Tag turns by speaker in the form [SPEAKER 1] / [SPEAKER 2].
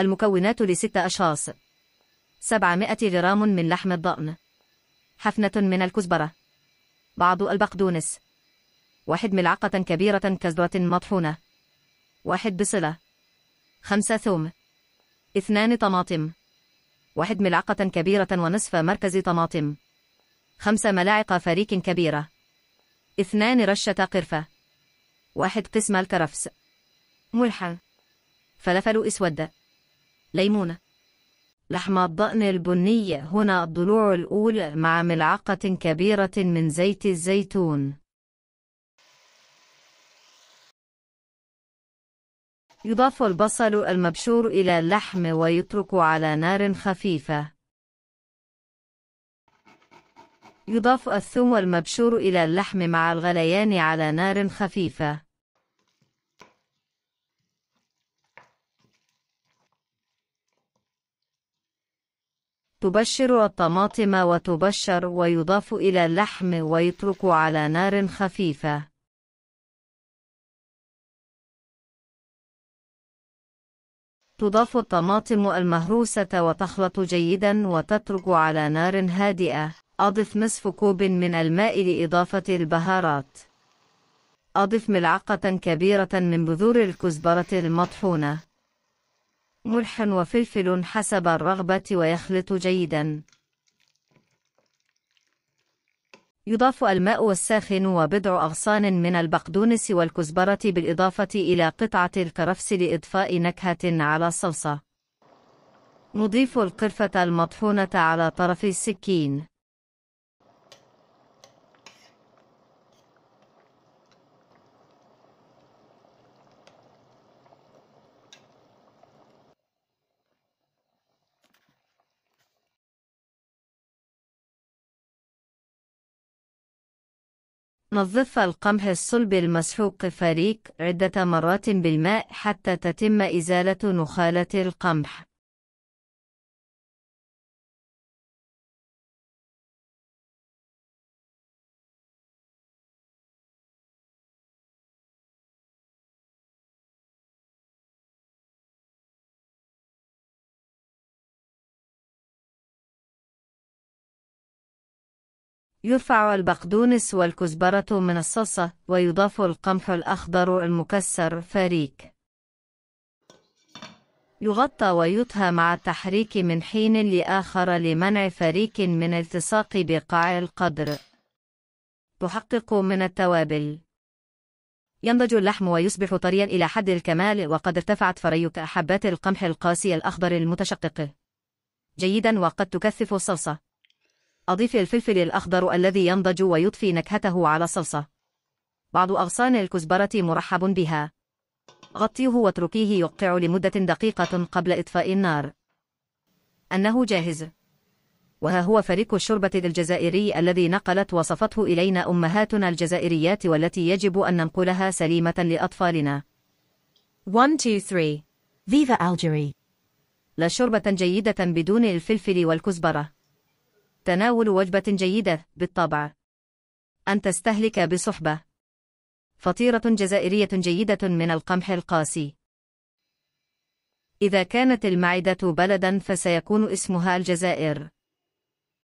[SPEAKER 1] المكونات لست أشخاص 700 غرام من لحم الضأن حفنة من الكزبرة بعض البقدونس واحد ملعقة كبيرة كزبرة مطحونة واحد بصلة خمسة ثوم اثنان طماطم واحد ملعقة كبيرة ونصف مركز طماطم خمسة ملاعق فريك كبيرة اثنان رشة قرفة واحد قسم الكرفس ملح فلفل أسود ليمونة لحم الضأن البني هنا الضلوع الأولى
[SPEAKER 2] مع ملعقة كبيرة من زيت الزيتون يضاف البصل المبشور إلى اللحم ويترك على نار خفيفة
[SPEAKER 1] يضاف الثوم المبشور إلى اللحم مع الغليان على نار خفيفة تبشر الطماطم وتبشر
[SPEAKER 2] ويضاف إلى اللحم ويترك على نار خفيفة. تضاف الطماطم المهروسة وتخلط جيدا وتترك على نار هادئة.
[SPEAKER 1] أضف نصف كوب من الماء لإضافة البهارات. أضف ملعقة كبيرة من بذور الكزبرة المطحونة. ملح وفلفل حسب الرغبة ويخلط جيدا يضاف الماء الساخن وبضع أغصان من البقدونس والكزبرة بالإضافة إلى قطعة الكرفس لإضفاء نكهة على الصلصة نضيف القرفة المطحونة على طرف السكين
[SPEAKER 2] نظف القمح الصلب المسحوق فريك عدة مرات بالماء حتى تتم إزالة نخالة القمح يرفع البقدونس والكزبرة من الصلصة ويضاف القمح
[SPEAKER 1] الأخضر المكسر فريك يغطى ويطهى مع التحريك من حين لآخر لمنع فريك من التصاق بقاع القدر تحقق من التوابل ينضج اللحم ويصبح طريا إلى حد الكمال وقد ارتفعت فريك حبات القمح القاسي الأخضر المتشقق جيدا وقد تكثف الصلصة أضيفي الفلفل الأخضر الذي ينضج ويضفي نكهته على الصلصة. بعض أغصان الكزبرة مرحب بها. غطيه واتركيه يقطع لمدة دقيقة قبل إطفاء النار. أنه جاهز. وها هو فريق الشربة الجزائري الذي نقلت وصفته إلينا أمهاتنا الجزائريات والتي يجب أن ننقلها سليمة لأطفالنا. 1 2 3 فيفا ألجيري لا شربة جيدة بدون الفلفل والكزبرة. تناول وجبة جيدة بالطبع أن تستهلك بصحبة فطيرة جزائرية جيدة من القمح القاسي إذا كانت المعدة بلدا فسيكون اسمها الجزائر